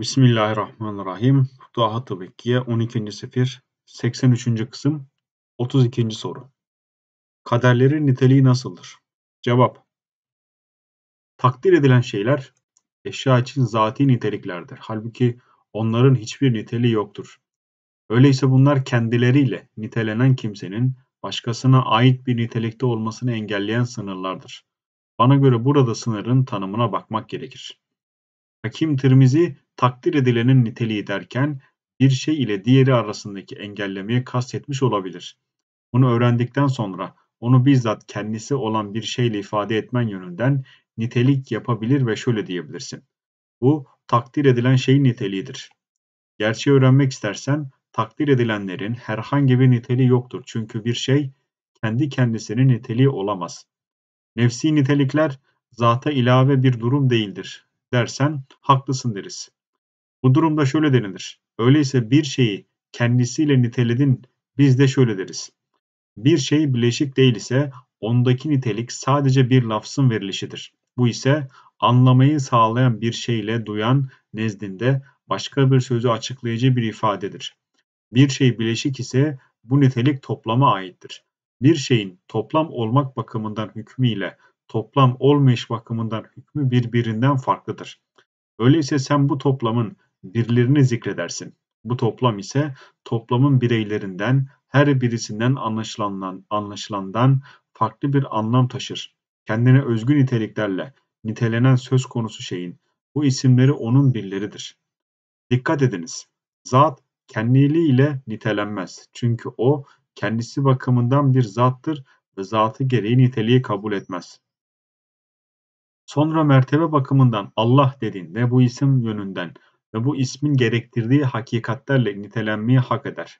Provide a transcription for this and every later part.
Bismillahirrahmanirrahim. Daha ı Bekkiye 12. Sefir 83. Kısım 32. Soru Kaderlerin niteliği nasıldır? Cevap Takdir edilen şeyler eşya için zati niteliklerdir. Halbuki onların hiçbir niteliği yoktur. Öyleyse bunlar kendileriyle nitelenen kimsenin başkasına ait bir nitelikte olmasını engelleyen sınırlardır. Bana göre burada sınırın tanımına bakmak gerekir. Hakim Tirmizi takdir edilenin niteliği derken bir şey ile diğeri arasındaki engellemeye kastetmiş olabilir. Bunu öğrendikten sonra onu bizzat kendisi olan bir şeyle ifade etmen yönünden nitelik yapabilir ve şöyle diyebilirsin. Bu takdir edilen şeyin niteliğidir. Gerçeği öğrenmek istersen takdir edilenlerin herhangi bir niteliği yoktur. Çünkü bir şey kendi kendisinin niteliği olamaz. Nefsi nitelikler zata ilave bir durum değildir dersen haklısın deriz. Bu durumda şöyle denilir. Öyleyse bir şeyi kendisiyle niteledin biz de şöyle deriz. Bir şey bileşik değil ise ondaki nitelik sadece bir lafzın verilişidir. Bu ise anlamayı sağlayan bir şeyle duyan nezdinde başka bir sözü açıklayıcı bir ifadedir. Bir şey bileşik ise bu nitelik toplama aittir. Bir şeyin toplam olmak bakımından hükmü ile toplam olmayış bakımından hükmü birbirinden farklıdır. Öyleyse sen bu toplamın birlerini zikredersin. Bu toplam ise toplamın bireylerinden her birisinden anlaşılandan, anlaşılandan farklı bir anlam taşır. Kendine özgü niteliklerle nitelenen söz konusu şeyin bu isimleri onun birleridir. Dikkat ediniz. Zat kendiliğiyle nitelenmez. Çünkü o kendisi bakımından bir zattır ve zatı gereği niteliği kabul etmez. Sonra mertebe bakımından Allah dediğinde bu isim yönünden ve bu ismin gerektirdiği hakikatlerle nitelenmeyi hak eder.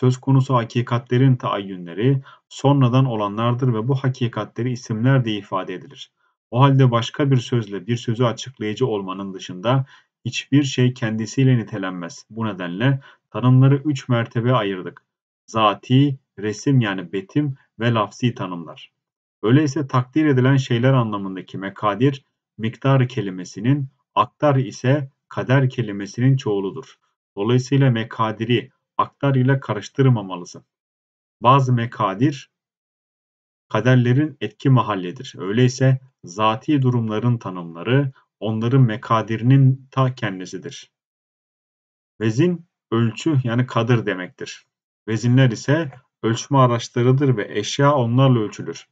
Söz konusu hakikatlerin taayyünleri sonradan olanlardır ve bu hakikatleri isimler diye ifade edilir. O halde başka bir sözle bir sözü açıklayıcı olmanın dışında hiçbir şey kendisiyle nitelenmez. Bu nedenle tanımları üç mertebe ayırdık. Zati, resim yani betim ve lafsi tanımlar. Öyleyse takdir edilen şeyler anlamındaki mekadir, miktar kelimesinin, aktar ise kader kelimesinin çoğuludur. Dolayısıyla mekadiri aktar ile karıştırmamalısın. Bazı mekadir kaderlerin etki mahalledir. Öyleyse zati durumların tanımları onların mekadirinin ta kendisidir. Vezin ölçü yani kadır demektir. Vezinler ise ölçme araçlarıdır ve eşya onlarla ölçülür.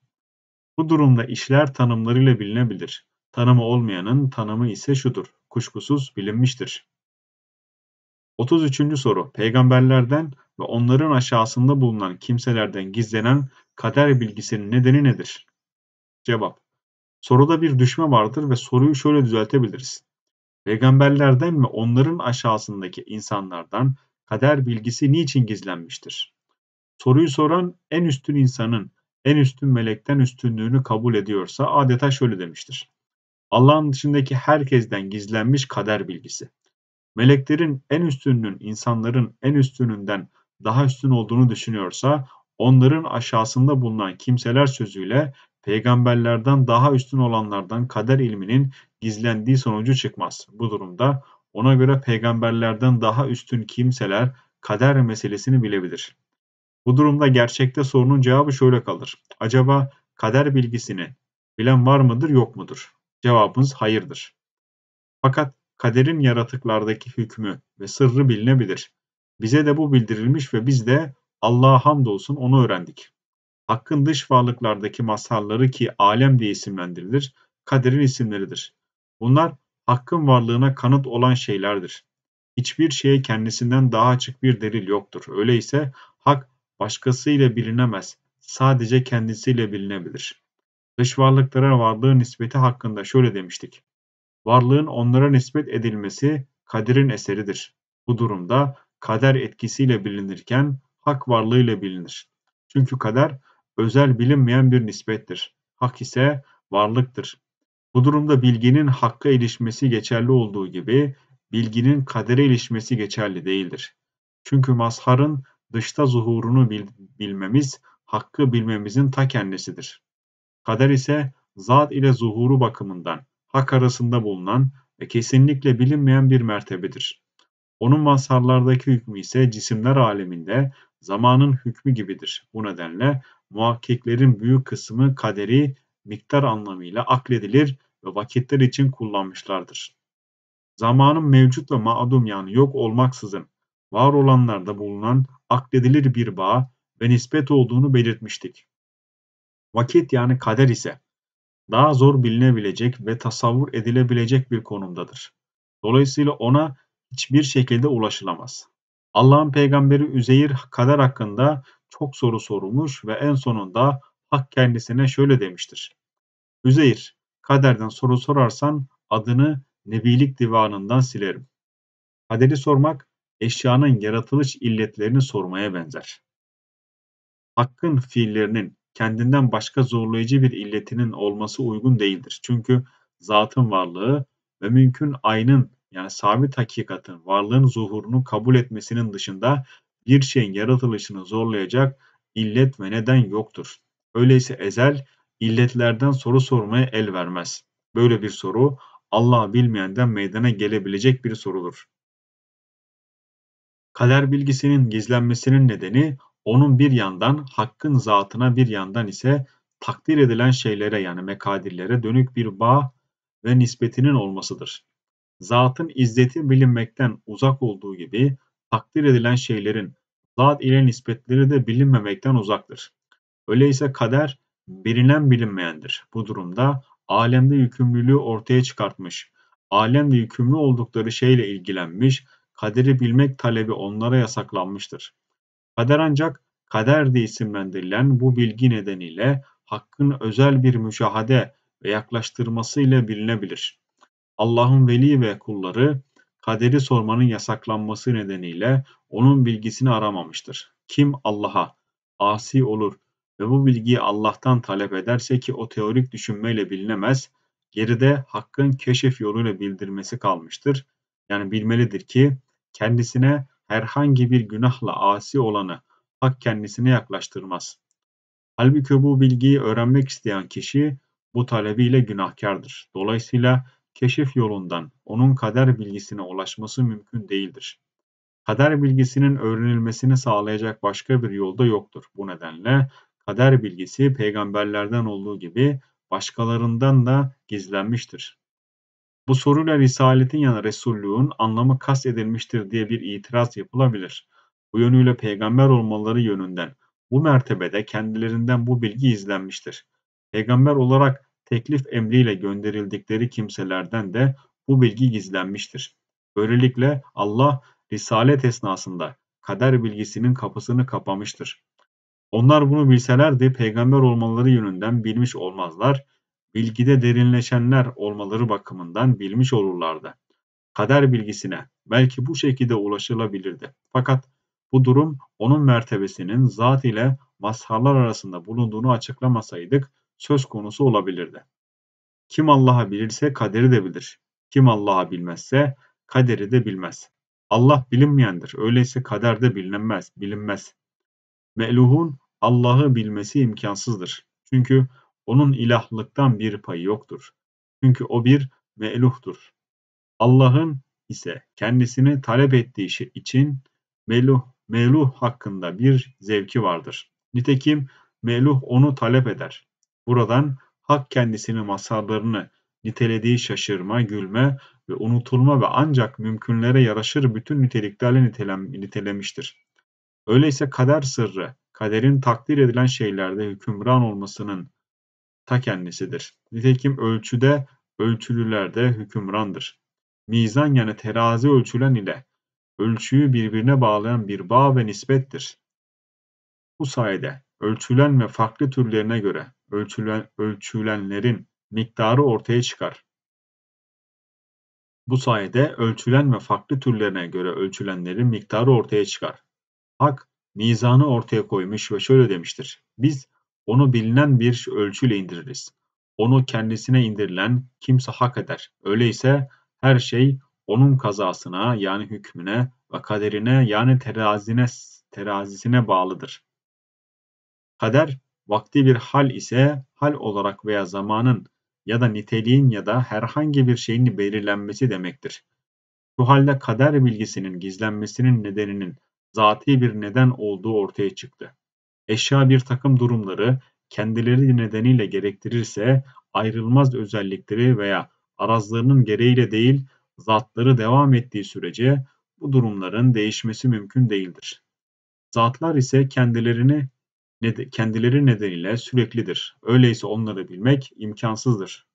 Bu durumda işler tanımlarıyla bilinebilir. Tanımı olmayanın tanımı ise şudur kuşkusuz bilinmiştir. 33. soru. Peygamberlerden ve onların aşağısında bulunan kimselerden gizlenen kader bilgisinin nedeni nedir? Cevap. Soruda bir düşme vardır ve soruyu şöyle düzeltebiliriz. Peygamberlerden ve onların aşağısındaki insanlardan kader bilgisi niçin gizlenmiştir? Soruyu soran en üstün insanın en üstün melekten üstünlüğünü kabul ediyorsa adeta şöyle demiştir. Allah'ın dışındaki herkesten gizlenmiş kader bilgisi. Meleklerin en üstünün insanların en üstününden daha üstün olduğunu düşünüyorsa, onların aşağısında bulunan kimseler sözüyle peygamberlerden daha üstün olanlardan kader ilminin gizlendiği sonucu çıkmaz. Bu durumda ona göre peygamberlerden daha üstün kimseler kader meselesini bilebilir. Bu durumda gerçekte sorunun cevabı şöyle kalır. Acaba kader bilgisini bilen var mıdır yok mudur? Cevabınız hayırdır. Fakat kaderin yaratıklardaki hükmü ve sırrı bilinebilir. Bize de bu bildirilmiş ve biz de Allah'a hamdolsun onu öğrendik. Hakkın dış varlıklardaki masalları ki alem diye isimlendirilir, kaderin isimleridir. Bunlar hakkın varlığına kanıt olan şeylerdir. Hiçbir şeye kendisinden daha açık bir delil yoktur. Öyleyse hak başkasıyla bilinemez, sadece kendisiyle bilinebilir dış varlıklara varlığı nispeti hakkında şöyle demiştik. Varlığın onlara nispet edilmesi kaderin eseridir. Bu durumda kader etkisiyle bilinirken hak varlığıyla bilinir. Çünkü kader özel bilinmeyen bir nispettir. Hak ise varlıktır. Bu durumda bilginin hakka ilişmesi geçerli olduğu gibi bilginin kadere ilişmesi geçerli değildir. Çünkü mazharın dışta zuhurunu bil bilmemiz, hakkı bilmemizin ta kendisidir. Kader ise zat ile zuhuru bakımından hak arasında bulunan ve kesinlikle bilinmeyen bir mertebedir. Onun mazharlardaki hükmü ise cisimler aleminde zamanın hükmü gibidir. Bu nedenle muhakkiklerin büyük kısmı kaderi miktar anlamıyla akledilir ve vakitler için kullanmışlardır. Zamanın mevcut ve maadum yani yok olmaksızın var olanlarda bulunan akledilir bir bağ ve nispet olduğunu belirtmiştik. Vakit yani kader ise daha zor bilinebilecek ve tasavvur edilebilecek bir konumdadır. Dolayısıyla ona hiçbir şekilde ulaşılamaz. Allah'ın peygamberi Üzeyir kader hakkında çok soru sorulmuş ve en sonunda Hak kendisine şöyle demiştir. Üzeyir, kaderden soru sorarsan adını nebilik divanından silerim. Kaderi sormak eşyanın yaratılış illetlerini sormaya benzer. Hakkın fiillerinin kendinden başka zorlayıcı bir illetinin olması uygun değildir. Çünkü zatın varlığı ve mümkün aynın yani sabit hakikatin varlığın zuhurunu kabul etmesinin dışında bir şeyin yaratılışını zorlayacak illet ve neden yoktur. Öyleyse ezel illetlerden soru sormaya el vermez. Böyle bir soru Allah bilmeyenden meydana gelebilecek bir sorudur. Kader bilgisinin gizlenmesinin nedeni onun bir yandan hakkın zatına bir yandan ise takdir edilen şeylere yani mekadirlere dönük bir bağ ve nispetinin olmasıdır. Zatın izzeti bilinmekten uzak olduğu gibi takdir edilen şeylerin zat ile nispetleri de bilinmemekten uzaktır. Öyleyse kader bilinen bilinmeyendir. Bu durumda alemde yükümlülüğü ortaya çıkartmış, alemde yükümlü oldukları şeyle ilgilenmiş, kaderi bilmek talebi onlara yasaklanmıştır. Kader ancak kader diye isimlendirilen bu bilgi nedeniyle Hakk'ın özel bir müşahade ve yaklaştırması ile bilinebilir. Allah'ın veli ve kulları kaderi sormanın yasaklanması nedeniyle onun bilgisini aramamıştır. Kim Allah'a asi olur ve bu bilgiyi Allah'tan talep ederse ki o teorik düşünmeyle bilinemez, geride Hakk'ın keşif yoluyla bildirmesi kalmıştır. Yani bilmelidir ki kendisine herhangi bir günahla asi olanı hak kendisine yaklaştırmaz. Halbuki bu bilgiyi öğrenmek isteyen kişi bu talebiyle günahkardır. Dolayısıyla keşif yolundan onun kader bilgisine ulaşması mümkün değildir. Kader bilgisinin öğrenilmesini sağlayacak başka bir yolda yoktur. Bu nedenle kader bilgisi peygamberlerden olduğu gibi başkalarından da gizlenmiştir. Bu soruyla risaletin ya da resulluğun anlamı edilmiştir diye bir itiraz yapılabilir. Bu yönüyle peygamber olmaları yönünden bu mertebede kendilerinden bu bilgi izlenmiştir. Peygamber olarak teklif emriyle gönderildikleri kimselerden de bu bilgi gizlenmiştir. Böylelikle Allah risalet esnasında kader bilgisinin kapısını kapamıştır. Onlar bunu bilselerdi peygamber olmaları yönünden bilmiş olmazlar bilgide derinleşenler olmaları bakımından bilmiş olurlardı. Kader bilgisine belki bu şekilde ulaşılabilirdi. Fakat bu durum onun mertebesinin zat ile mazharlar arasında bulunduğunu açıklamasaydık söz konusu olabilirdi. Kim Allah'a bilirse kaderi de bilir. Kim Allah'a bilmezse kaderi de bilmez. Allah bilinmeyendir. Öyleyse kader de bilinmez, bilinmez. Me'luhun Allah'ı bilmesi imkansızdır. Çünkü onun ilahlıktan bir payı yoktur. Çünkü o bir meluhtur. Allah'ın ise kendisini talep ettiği şey için meluh, meluh hakkında bir zevki vardır. Nitekim meluh onu talep eder. Buradan hak kendisini masallarını nitelediği şaşırma, gülme ve unutulma ve ancak mümkünlere yaraşır bütün niteliklerle nitelemiştir. Öyleyse kader sırrı, kaderin takdir edilen şeylerde hükümran olmasının ta kendisidir. Nitekim ölçüde ölçülülerde hükümrandır. Mizan yani terazi ölçülen ile ölçüyü birbirine bağlayan bir bağ ve nispettir. Bu sayede ölçülen ve farklı türlerine göre ölçülen, ölçülenlerin miktarı ortaya çıkar. Bu sayede ölçülen ve farklı türlerine göre ölçülenlerin miktarı ortaya çıkar. Hak mizanı ortaya koymuş ve şöyle demiştir. Biz onu bilinen bir ölçüyle indiririz. Onu kendisine indirilen kimse hak eder. Öyleyse her şey onun kazasına yani hükmüne ve kaderine yani terazine, terazisine bağlıdır. Kader, vakti bir hal ise hal olarak veya zamanın ya da niteliğin ya da herhangi bir şeyin belirlenmesi demektir. Bu halde kader bilgisinin gizlenmesinin nedeninin zatî bir neden olduğu ortaya çıktı eşya bir takım durumları kendileri nedeniyle gerektirirse ayrılmaz özellikleri veya arazlarının gereğiyle değil zatları devam ettiği sürece bu durumların değişmesi mümkün değildir. Zatlar ise kendilerini kendileri nedeniyle süreklidir. Öyleyse onları bilmek imkansızdır.